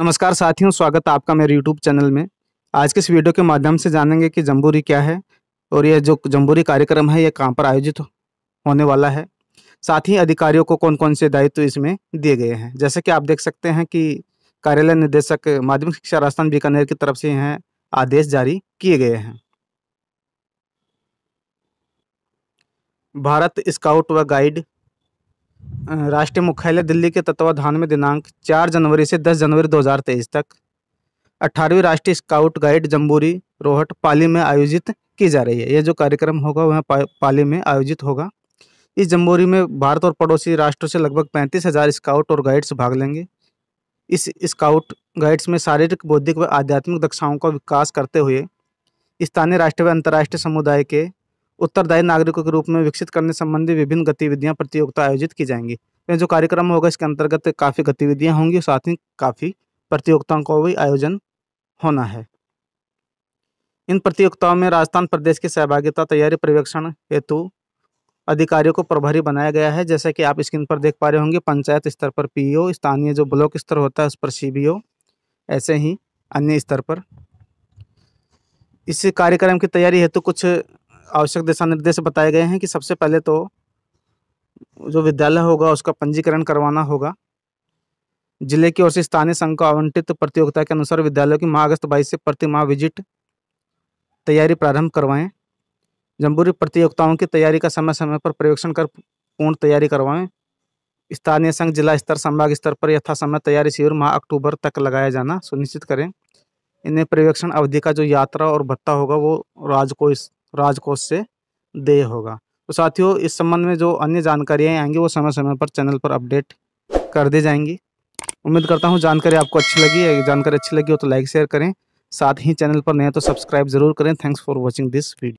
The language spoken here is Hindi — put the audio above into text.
नमस्कार साथियों स्वागत है आपका मेरे यूट्यूब चैनल में आज के इस वीडियो के माध्यम से जानेंगे कि जम्बूरी क्या है और यह जो जम्बूरी कार्यक्रम है यह कहाँ पर आयोजित होने वाला है साथ ही अधिकारियों को कौन कौन से दायित्व तो इसमें दिए गए हैं जैसे कि आप देख सकते हैं कि कार्यालय निदेशक माध्यमिक शिक्षा राजस्थान बीकानेर की तरफ से यह आदेश जारी किए गए हैं भारत स्काउट व गाइड राष्ट्रीय मुख्यालय दिल्ली के तत्वाधान में दिनांक 4 जनवरी से 10 जनवरी 2023 तक 18वीं राष्ट्रीय scout guide jamboree Rohat Pali में आयोजित की जा रही है यह जो कार्यक्रम होगा वह पाली में आयोजित होगा इस जम्बूरी में भारत और पड़ोसी राष्ट्रों से लगभग पैंतीस हज़ार स्काउट और गाइड्स भाग लेंगे इस स्काउट गाइड्स में शारीरिक बौद्धिक व आध्यात्मिक दक्षाओं का विकास करते हुए स्थानीय राष्ट्रीय व अंतर्राष्ट्रीय समुदाय के उत्तरदायी नागरिकों के रूप में विकसित करने संबंधी विभिन्न गतिविधियां प्रतियोगिता आयोजित की जाएंगी तो जो कार्यक्रम होगा इसके अंतर्गत काफ़ी गतिविधियां होंगी और साथ ही काफ़ी प्रतियोगिताओं का भी आयोजन होना है इन प्रतियोगिताओं में राजस्थान प्रदेश की सहभागिता तैयारी पर्यवेक्षण हेतु अधिकारियों को प्रभारी बनाया गया है जैसे कि आप स्क्रीन पर देख पा रहे होंगे पंचायत स्तर पर पीओ स्थानीय जो ब्लॉक स्तर होता है उस पर सीबीओ ऐसे ही अन्य स्तर पर इस कार्यक्रम की तैयारी हेतु कुछ आवश्यक दिशा निर्देश बताए गए हैं कि सबसे पहले तो जो विद्यालय होगा उसका पंजीकरण करवाना होगा जिले की ओर से स्थानीय संघ को आवंटित प्रतियोगिता के अनुसार विद्यालयों की माह अगस्त बाईस से प्रति माह विजिट तैयारी प्रारंभ करवाएं जम्बूरी प्रतियोगिताओं की तैयारी का समय समय पर प्रवेक्षण कर पूर्ण तैयारी करवाएं स्थानीय संघ जिला स्तर संभाग स्तर पर यथा समय तैयारी शिविर माह अक्टूबर तक लगाया जाना सुनिश्चित करें इन्हें पर्यवेक्षण अवधि का जो यात्रा और भत्ता होगा वो राजकोष राजकोष से देय होगा तो साथियों इस संबंध में जो अन्य जानकारियाँ आएंगी वो समय समय पर चैनल पर अपडेट कर दी जाएंगी उम्मीद करता हूँ जानकारी आपको अच्छी लगी जानकारी अच्छी लगी हो तो लाइक शेयर करें साथ ही चैनल पर नए तो सब्सक्राइब जरूर करें thanks for watching this video